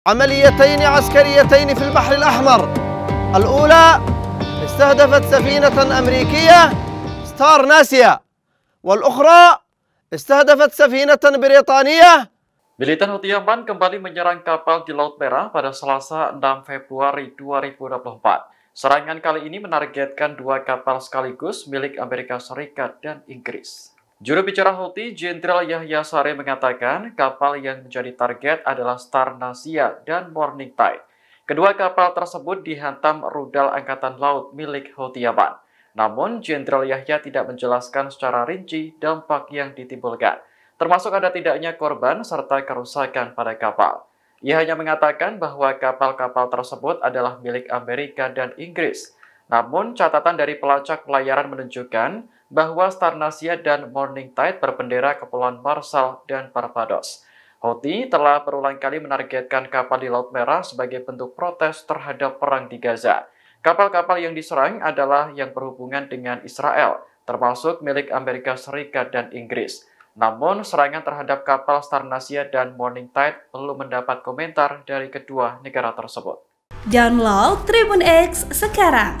عمليتين عسكريتين في البحر الأحمر الأولى استهدفت سفينة أمريكية ستار ناسيا والأخرى استهدفت سفينة بريطانية Militan Houthi Yaman kembali menyerang kapal di Laut Merah pada Selasa 6 Februari 2024. Serangan kali ini menargetkan dua kapal sekaligus milik Amerika Serikat dan Inggris. Juru bicara Houthi, Jenderal Yahya Sare mengatakan kapal yang menjadi target adalah Star Nasia dan Morning Tide. Kedua kapal tersebut dihantam rudal Angkatan Laut milik Houthi Yaman. Namun, Jenderal Yahya tidak menjelaskan secara rinci dampak yang ditimbulkan, termasuk ada tidaknya korban serta kerusakan pada kapal. Ia hanya mengatakan bahwa kapal-kapal tersebut adalah milik Amerika dan Inggris – namun, catatan dari pelacak pelayaran menunjukkan bahwa Star Nasia dan Morning Tide berbendera Kepulauan Marshall dan Barbados. Houthi telah berulang kali menargetkan kapal di Laut Merah sebagai bentuk protes terhadap perang di Gaza. Kapal-kapal yang diserang adalah yang berhubungan dengan Israel, termasuk milik Amerika Serikat dan Inggris. Namun, serangan terhadap kapal Star Nasia dan Morning Tide perlu mendapat komentar dari kedua negara tersebut. Download Tribun X sekarang